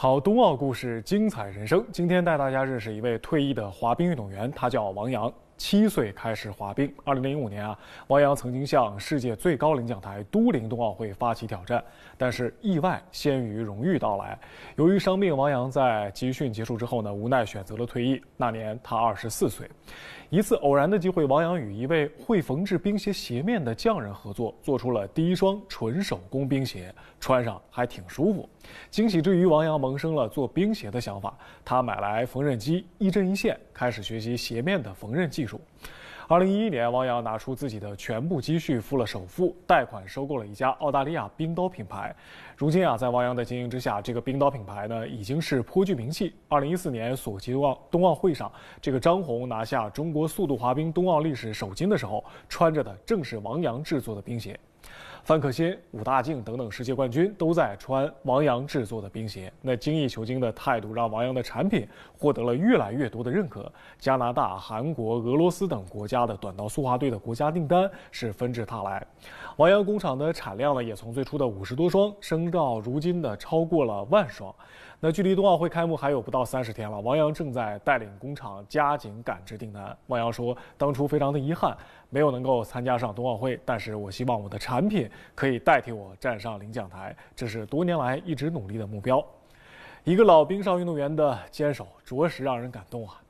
好，冬奥故事，精彩人生。今天带大家认识一位退役的滑冰运动员，他叫王洋。七岁开始滑冰。二零零五年啊，王洋曾经向世界最高领奖台都灵冬奥会发起挑战，但是意外先于荣誉到来。由于伤病，王洋在集训结束之后呢，无奈选择了退役。那年他二十四岁。一次偶然的机会，王洋与一位会缝制冰鞋鞋面的匠人合作，做出了第一双纯手工冰鞋，穿上还挺舒服。惊喜之余，王洋萌生了做冰鞋的想法。他买来缝纫机，一针一线，开始学习鞋面的缝纫技。术。二零一一年，汪洋拿出自己的全部积蓄付了首付，贷款收购了一家澳大利亚冰刀品牌。如今啊，在汪洋的经营之下，这个冰刀品牌呢已经是颇具名气。二零一四年索契冬冬奥会上，这个张红拿下中国速度滑冰冬奥历史首金的时候，穿着的正是汪洋制作的冰鞋。范可新、武大靖等等世界冠军都在穿王洋制作的冰鞋。那精益求精的态度让王洋的产品获得了越来越多的认可。加拿大、韩国、俄罗斯等国家的短道速滑队的国家订单是纷至沓来。王洋工厂的产量呢，也从最初的五十多双升到如今的超过了万双。那距离冬奥会开幕还有不到三十天了，王洋正在带领工厂加紧赶制订单。王洋说：“当初非常的遗憾，没有能够参加上冬奥会，但是我希望我的产品可以代替我站上领奖台，这是多年来一直努力的目标。”一个老冰上运动员的坚守，着实让人感动啊。